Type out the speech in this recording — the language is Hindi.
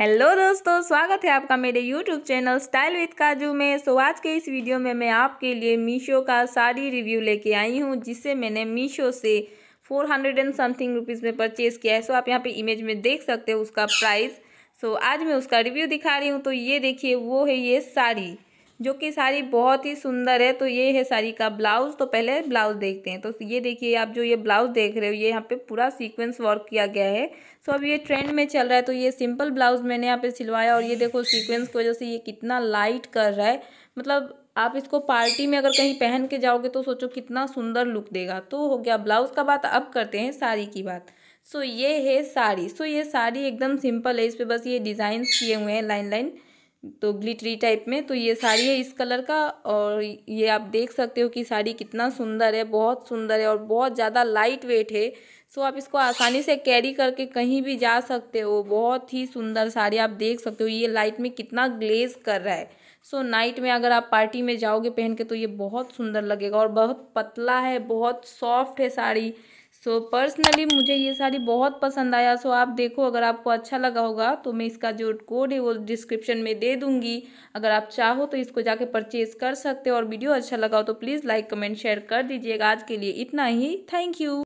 हेलो दोस्तों स्वागत है आपका मेरे यूट्यूब चैनल स्टाइल विद काजू में सो आज के इस वीडियो में मैं आपके लिए मीशो का साड़ी रिव्यू लेके आई हूँ जिसे मैंने मीशो से four hundred and something rupees में परचेज़ किया है सो आप यहाँ पे इमेज में देख सकते हो उसका प्राइस सो आज मैं उसका रिव्यू दिखा रही हूँ तो ये देखिए वो है ये साड़ी जो कि साड़ी बहुत ही सुंदर है तो ये है साड़ी का ब्लाउज तो पहले ब्लाउज देखते हैं तो ये देखिए आप जो ये ब्लाउज देख रहे हो ये यहाँ पे पूरा सीक्वेंस वर्क किया गया है सो अब ये ट्रेंड में चल रहा है तो ये सिंपल ब्लाउज मैंने यहाँ पे सिलवाया और ये देखो सीक्वेंस की वजह से ये कितना लाइट कर रहा है मतलब आप इसको पार्टी में अगर कहीं पहन के जाओगे तो सोचो कितना सुंदर लुक देगा तो हो गया ब्लाउज का बात अब करते हैं साड़ी की बात सो ये है साड़ी सो ये साड़ी एकदम सिंपल है इस पर बस ये डिज़ाइन किए हुए हैं लाइन लाइन तो ग्लिटरी टाइप में तो ये साड़ी है इस कलर का और ये आप देख सकते हो कि साड़ी कितना सुंदर है बहुत सुंदर है और बहुत ज़्यादा लाइट वेट है सो तो आप इसको आसानी से कैरी करके कहीं भी जा सकते हो बहुत ही सुंदर साड़ी आप देख सकते हो ये लाइट में कितना ग्लेज कर रहा है सो नाइट में अगर आप पार्टी में जाओगे पहन के तो ये बहुत सुंदर लगेगा और बहुत पतला है बहुत सॉफ्ट है साड़ी सो so, पर्सनली मुझे ये साड़ी बहुत पसंद आया सो so, आप देखो अगर आपको अच्छा लगा होगा तो मैं इसका जो कोड है वो डिस्क्रिप्शन में दे दूंगी अगर आप चाहो तो इसको जाके परचेज कर सकते हो और वीडियो अच्छा लगा हो तो प्लीज़ लाइक कमेंट शेयर कर दीजिएगा आज के लिए इतना ही थैंक यू